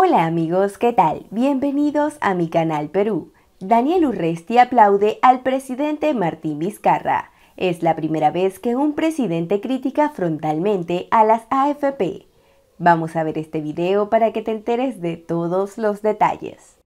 Hola amigos, ¿qué tal? Bienvenidos a mi canal Perú. Daniel Urresti aplaude al presidente Martín Vizcarra. Es la primera vez que un presidente critica frontalmente a las AFP. Vamos a ver este video para que te enteres de todos los detalles.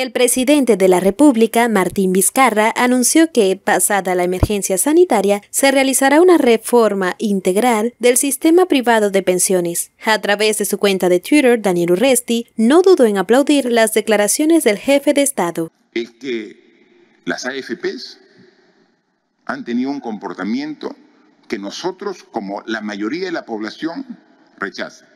El presidente de la República, Martín Vizcarra, anunció que, pasada la emergencia sanitaria, se realizará una reforma integral del sistema privado de pensiones. A través de su cuenta de Twitter, Daniel Urresti no dudó en aplaudir las declaraciones del jefe de Estado. Es que las AFPs han tenido un comportamiento que nosotros, como la mayoría de la población, rechazan.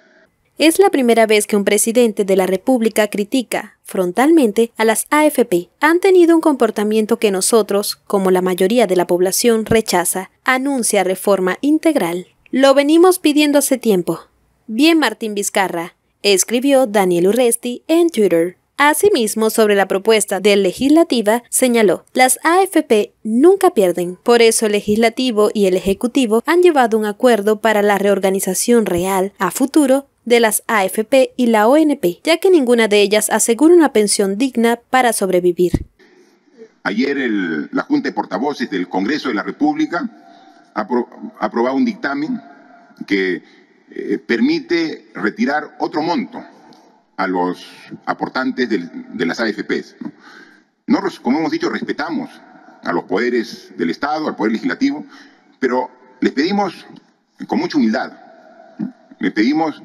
Es la primera vez que un presidente de la República critica frontalmente a las AFP. Han tenido un comportamiento que nosotros, como la mayoría de la población, rechaza. Anuncia reforma integral. Lo venimos pidiendo hace tiempo. Bien, Martín Vizcarra, escribió Daniel Urresti en Twitter. Asimismo, sobre la propuesta de legislativa, señaló, las AFP nunca pierden. Por eso el legislativo y el ejecutivo han llevado un acuerdo para la reorganización real a futuro de las AFP y la ONP, ya que ninguna de ellas asegura una pensión digna para sobrevivir. Ayer la Junta de Portavoces del Congreso de la República ha aprobó un dictamen que eh, permite retirar otro monto a los aportantes de las AFPs. ¿no? como hemos dicho, respetamos a los poderes del Estado, al Poder Legislativo, pero les pedimos con mucha humildad, les pedimos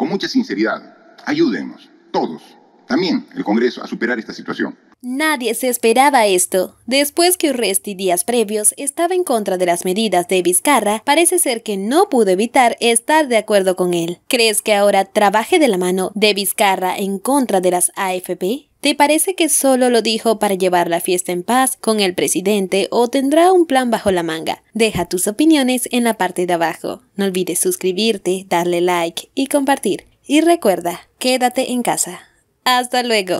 con mucha sinceridad. Ayúdenos, todos, también el Congreso, a superar esta situación. Nadie se esperaba esto. Después que Urresti días previos estaba en contra de las medidas de Vizcarra, parece ser que no pudo evitar estar de acuerdo con él. ¿Crees que ahora trabaje de la mano de Vizcarra en contra de las AFP? ¿Te parece que solo lo dijo para llevar la fiesta en paz con el presidente o tendrá un plan bajo la manga? Deja tus opiniones en la parte de abajo. No olvides suscribirte, darle like y compartir. Y recuerda, quédate en casa. Hasta luego.